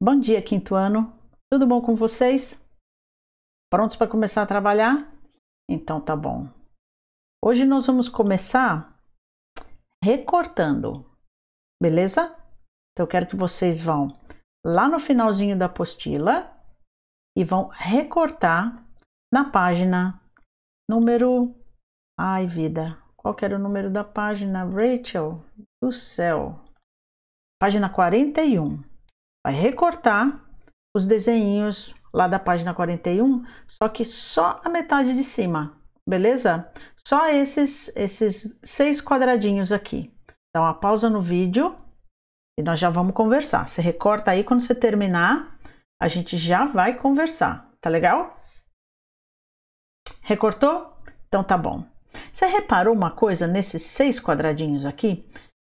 Bom dia, quinto ano. Tudo bom com vocês? Prontos para começar a trabalhar? Então tá bom. Hoje nós vamos começar recortando, beleza? Então eu quero que vocês vão lá no finalzinho da apostila e vão recortar na página número. Ai, vida, qual que era o número da página, Rachel? Do céu. Página 41 vai recortar os desenhos lá da página 41, só que só a metade de cima, beleza? Só esses, esses seis quadradinhos aqui. Então, a pausa no vídeo e nós já vamos conversar. Você recorta aí quando você terminar, a gente já vai conversar, tá legal? Recortou? Então tá bom. Você reparou uma coisa nesses seis quadradinhos aqui?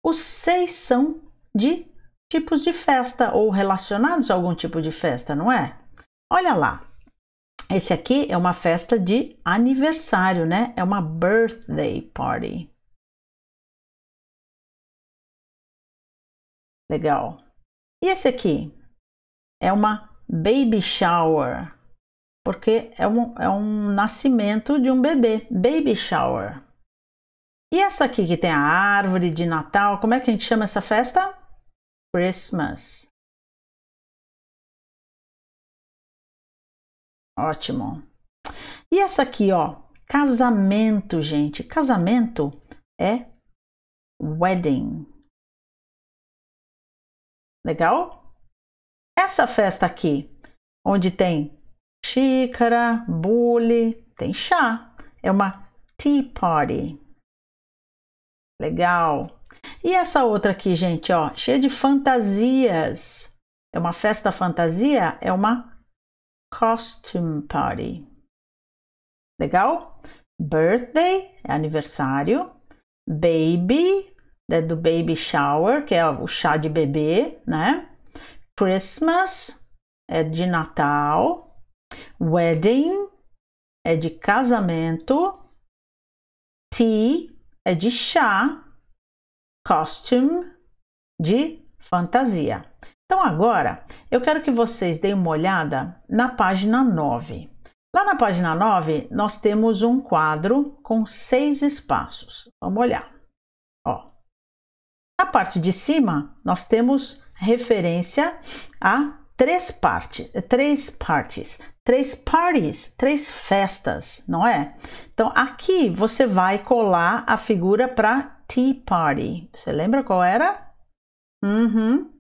Os seis são de tipos de festa ou relacionados a algum tipo de festa, não é? Olha lá. Esse aqui é uma festa de aniversário, né? É uma birthday party. Legal. E esse aqui é uma baby shower, porque é um, é um nascimento de um bebê, baby shower. E essa aqui que tem a árvore de Natal, como é que a gente chama essa festa? Christmas. Ótimo. E essa aqui, ó, casamento, gente. Casamento é wedding. Legal? Essa festa aqui, onde tem xícara, bule, tem chá. É uma tea party. Legal. E essa outra aqui, gente, ó, cheia de fantasias. É uma festa fantasia? É uma costume party. Legal? Birthday é aniversário. Baby é do baby shower, que é o chá de bebê, né? Christmas é de Natal. Wedding é de casamento. Tea é de chá costume, de fantasia. Então agora, eu quero que vocês deem uma olhada na página 9. Lá na página 9, nós temos um quadro com seis espaços. Vamos olhar. Ó. Na parte de cima, nós temos referência a três partes, três partes, três parties, três festas, não é? Então aqui você vai colar a figura para Tea Party. Você lembra qual era? Uhum.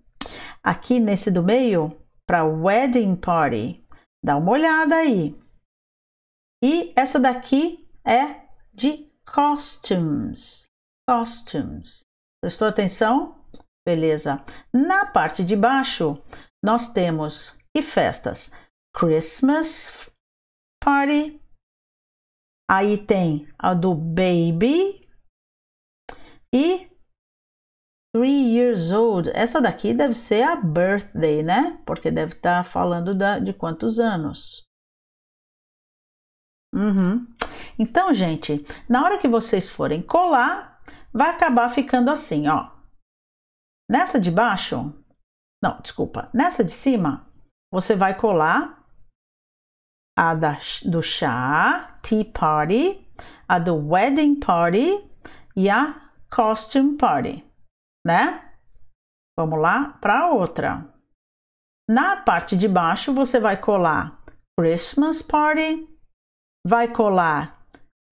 Aqui nesse do meio, para Wedding Party. Dá uma olhada aí. E essa daqui é de costumes. Costumes. Prestou atenção? Beleza. Na parte de baixo, nós temos e festas? Christmas Party. Aí tem a do Baby e three years old. Essa daqui deve ser a birthday, né? Porque deve estar tá falando da, de quantos anos. Uhum. Então, gente, na hora que vocês forem colar, vai acabar ficando assim, ó. Nessa de baixo, não, desculpa, nessa de cima, você vai colar a da, do chá, tea party, a do wedding party e a costume party, né? Vamos lá para outra. Na parte de baixo você vai colar Christmas party, vai colar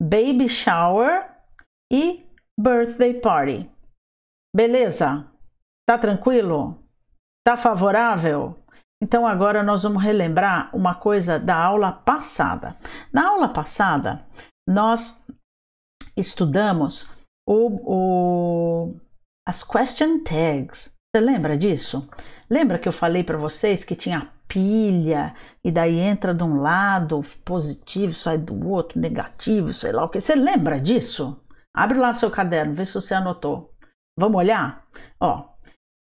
baby shower e birthday party. Beleza? Tá tranquilo? Tá favorável? Então agora nós vamos relembrar uma coisa da aula passada. Na aula passada, nós estudamos o, o as question tags. Você lembra disso? Lembra que eu falei para vocês que tinha pilha e daí entra de um lado positivo, sai do outro negativo, sei lá o que. Você lembra disso? Abre lá seu caderno, vê se você anotou. Vamos olhar? Ó,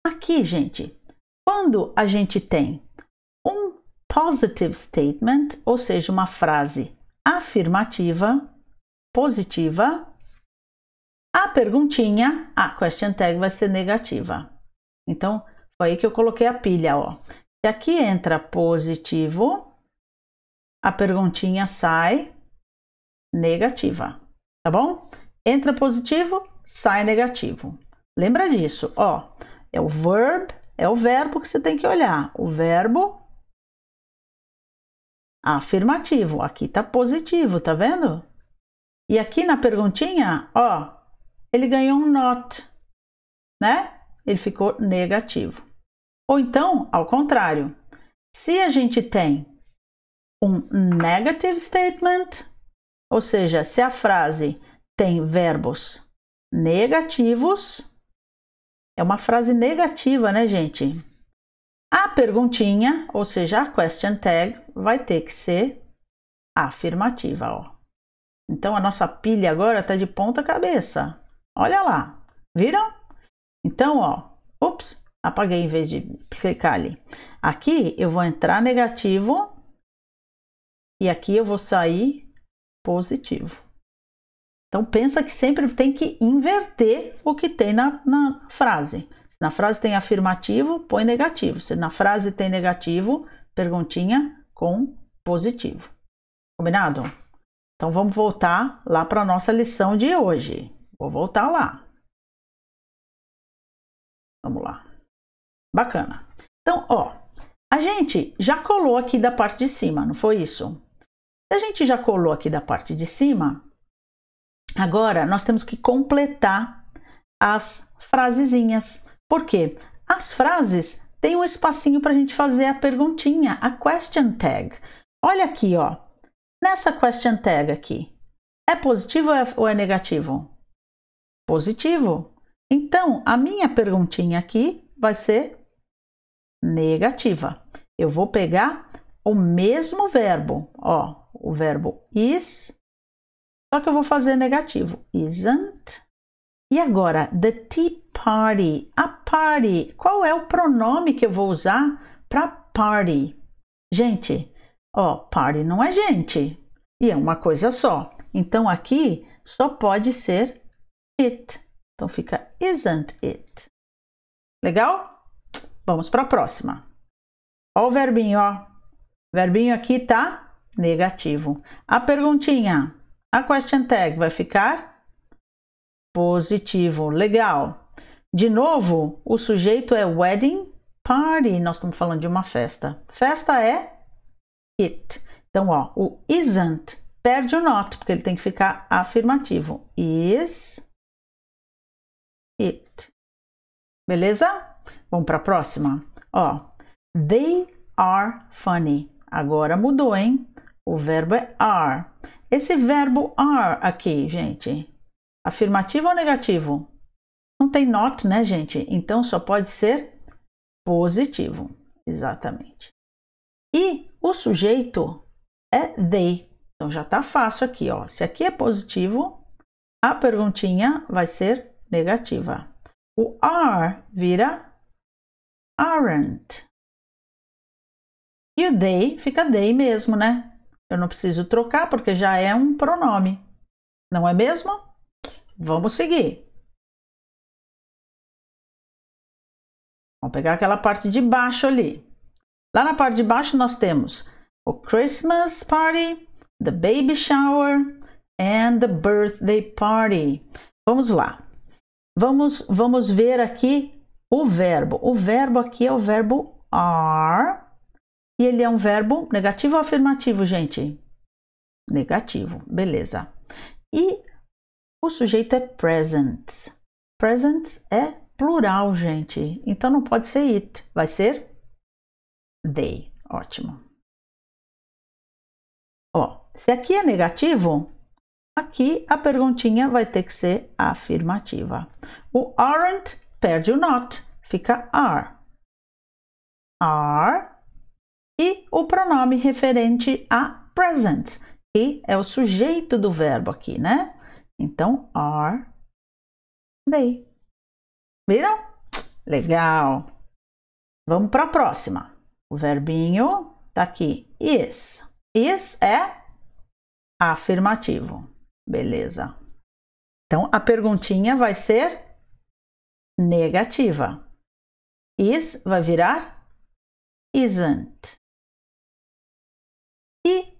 aqui, gente, quando a gente tem um positive statement, ou seja, uma frase afirmativa, positiva, perguntinha, a question tag vai ser negativa. Então, foi aí que eu coloquei a pilha, ó. Se aqui entra positivo, a perguntinha sai negativa, tá bom? Entra positivo, sai negativo. Lembra disso, ó. É o verb, é o verbo que você tem que olhar. O verbo afirmativo. Aqui tá positivo, tá vendo? E aqui na perguntinha, ó, ele ganhou um not, né? Ele ficou negativo. Ou então, ao contrário, se a gente tem um negative statement, ou seja, se a frase tem verbos negativos, é uma frase negativa, né, gente? A perguntinha, ou seja, a question tag, vai ter que ser afirmativa, ó. Então a nossa pilha agora está de ponta cabeça. Olha lá, viram? Então, ó, ups, apaguei em vez de clicar ali. Aqui eu vou entrar negativo e aqui eu vou sair positivo. Então, pensa que sempre tem que inverter o que tem na, na frase. Se na frase tem afirmativo, põe negativo. Se na frase tem negativo, perguntinha com positivo. Combinado? Então, vamos voltar lá para a nossa lição de hoje. Vou voltar lá. Vamos lá. Bacana. Então, ó, a gente já colou aqui da parte de cima, não foi isso? Se a gente já colou aqui da parte de cima, agora nós temos que completar as frasezinhas. Por quê? As frases têm um espacinho para a gente fazer a perguntinha, a question tag. Olha aqui, ó. Nessa question tag aqui, é positivo ou é, é negativo? positivo. Então, a minha perguntinha aqui vai ser negativa. Eu vou pegar o mesmo verbo, ó, o verbo is, só que eu vou fazer negativo, isn't. E agora, the tea party, a party. Qual é o pronome que eu vou usar para party? Gente, ó, party não é gente e é uma coisa só. Então aqui só pode ser it. Então fica isn't it. Legal? Vamos para a próxima. Olha o verbinho, ó. verbinho aqui tá negativo. A perguntinha, a question tag vai ficar positivo. Legal. De novo, o sujeito é wedding party. Nós estamos falando de uma festa. Festa é it. Então, ó, o isn't perde o not, porque ele tem que ficar afirmativo. Is it. Beleza? Vamos para a próxima. Ó, they are funny. Agora mudou, hein? O verbo é are. Esse verbo are aqui, gente, afirmativo ou negativo? Não tem not, né, gente? Então só pode ser positivo. Exatamente. E o sujeito é they. Então já tá fácil aqui, ó. Se aqui é positivo, a perguntinha vai ser negativa. O are vira aren't. E o they fica they mesmo, né? Eu não preciso trocar porque já é um pronome. Não é mesmo? Vamos seguir. Vamos pegar aquela parte de baixo ali. Lá na parte de baixo nós temos o Christmas party, the baby shower and the birthday party. Vamos lá. Vamos, vamos ver aqui o verbo. O verbo aqui é o verbo are. E ele é um verbo negativo ou afirmativo, gente? Negativo, beleza. E o sujeito é present. Present é plural, gente. Então não pode ser it, vai ser they. Ótimo. Ó, se aqui é negativo, Aqui a perguntinha vai ter que ser afirmativa. O aren't perde o not, fica are. Are. E o pronome referente a present, que é o sujeito do verbo aqui, né? Então, are they. Viram? Legal. Vamos para a próxima. O verbinho está aqui is. Is é afirmativo. Beleza. Então a perguntinha vai ser negativa. Is vai virar isn't. E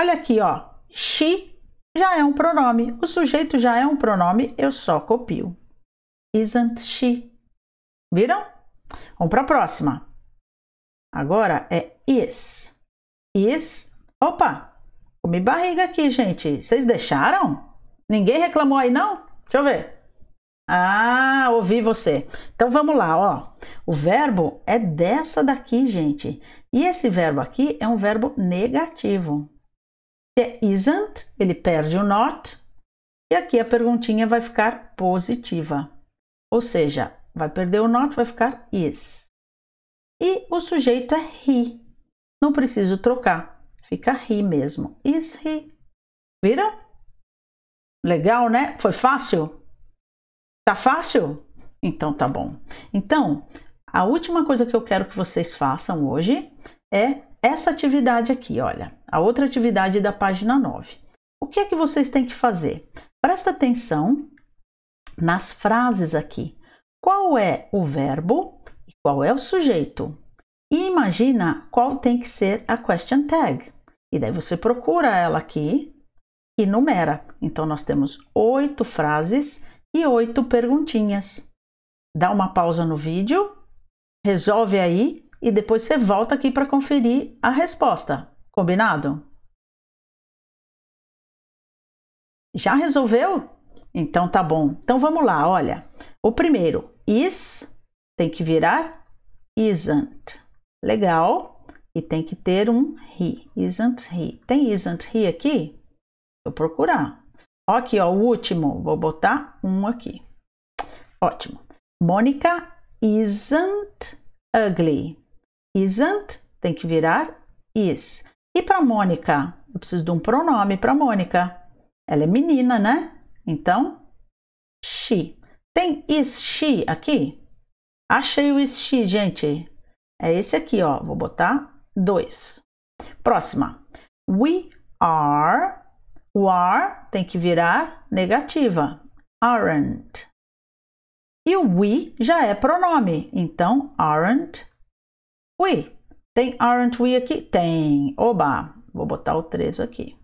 olha aqui, ó, she já é um pronome, o sujeito já é um pronome, eu só copio. Isn't she? Viram? Vamos para a próxima. Agora é is. Is, opa, Comi barriga aqui, gente. Vocês deixaram? Ninguém reclamou aí, não? Deixa eu ver. Ah, ouvi você. Então vamos lá, ó. O verbo é dessa daqui, gente. E esse verbo aqui é um verbo negativo. Se é isn't, ele perde o not. E aqui a perguntinha vai ficar positiva. Ou seja, vai perder o not, vai ficar is. E o sujeito é he. Não preciso trocar. Fica he mesmo. Is he. Viram? Legal, né? Foi fácil? Tá fácil? Então tá bom. Então, a última coisa que eu quero que vocês façam hoje é essa atividade aqui, olha. A outra atividade da página 9. O que é que vocês têm que fazer? Presta atenção nas frases aqui. Qual é o verbo e qual é o sujeito? E imagina qual tem que ser a question tag. E daí você procura ela aqui e numera. Então nós temos oito frases e oito perguntinhas. Dá uma pausa no vídeo, resolve aí e depois você volta aqui para conferir a resposta. Combinado? Já resolveu? Então tá bom. Então vamos lá, olha. O primeiro, is tem que virar isn't. Legal. E tem que ter um he. Isn't he. Tem isn't he aqui? Vou procurar. Ó, aqui, ó, o último. Vou botar um aqui. Ótimo. Mônica isn't ugly. Isn't tem que virar is. E para Mônica? Eu preciso de um pronome para Mônica. Ela é menina, né? Então, she. Tem is she aqui? Achei o is she, gente. É esse aqui, ó. Vou botar 2. Próxima. We are. O are tem que virar negativa. Aren't. E o we já é pronome, então aren't we. Tem aren't we aqui? Tem. Oba! Vou botar o 3 aqui.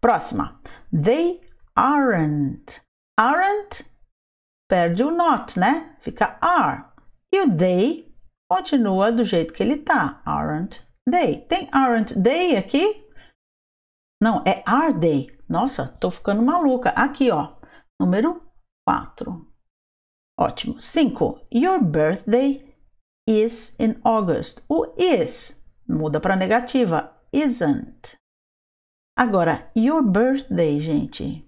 Próxima. They aren't. Aren't perde o not, né? Fica are. E o they continua do jeito que ele tá. Aren't they. Tem aren't they aqui? Não, é are they. Nossa, tô ficando maluca. Aqui, ó. Número 4. Ótimo. 5. Your birthday is in August. O is muda para negativa. Isn't. Agora, your birthday, gente.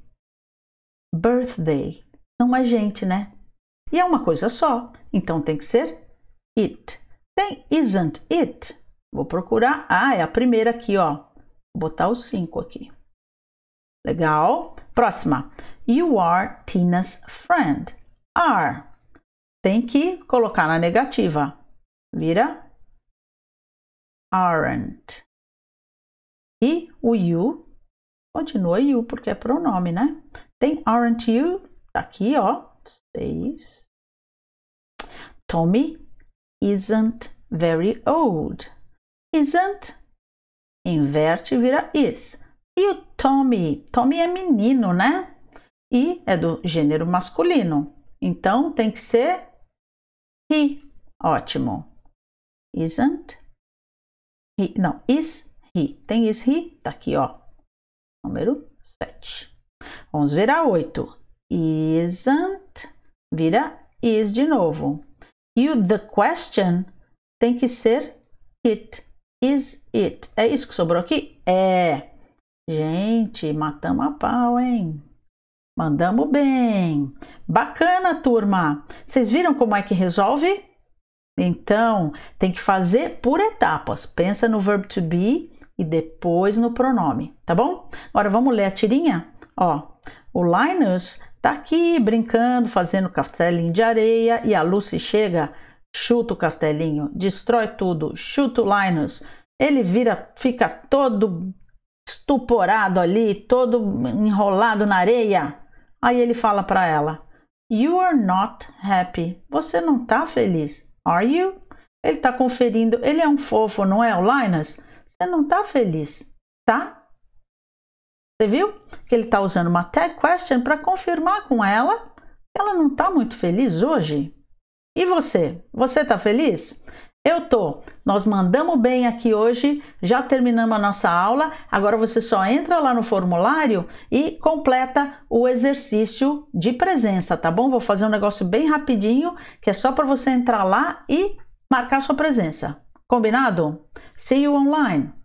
Birthday. Não é gente, né? E é uma coisa só, então tem que ser it. Tem isn't it. Vou procurar. Ah, é a primeira aqui, ó. Vou botar os cinco aqui. Legal. Próxima. You are Tina's friend. Are. Tem que colocar na negativa. Vira aren't. E o you continua you porque é pronome, né? Tem aren't you, tá aqui, ó. Seis. Tommy isn't very old. Isn't inverte e vira is. E o Tommy? Tommy é menino, né? E é do gênero masculino. Então tem que ser he. Ótimo. Isn't he? Não, is he. Tem is he? Tá aqui, ó. Número 7. Vamos ver a 8. Isn't vira is de novo. E o the question tem que ser it. Is it? É isso que sobrou aqui? É. Gente, matamos a pau, hein? Mandamos bem. Bacana, turma. Vocês viram como é que resolve? Então, tem que fazer por etapas. Pensa no verbo to be e depois no pronome, tá bom? Agora vamos ler a tirinha? Ó, o Linus tá aqui brincando, fazendo castelinho de areia e a Lucy chega, chuta o castelinho, destrói tudo, chuta o Linus. Ele vira, fica todo estuporado ali, todo enrolado na areia. Aí ele fala para ela: You are not happy. Você não tá feliz, are you? Ele tá conferindo, ele é um fofo, não é, o Linus? Você não tá feliz, tá? Você viu que ele está usando uma tag question para confirmar com ela que ela não está muito feliz hoje? E você? Você está feliz? Eu tô. Nós mandamos bem aqui hoje, já terminamos a nossa aula. Agora você só entra lá no formulário e completa o exercício de presença, tá bom? Vou fazer um negócio bem rapidinho, que é só para você entrar lá e marcar sua presença. Combinado? See you online.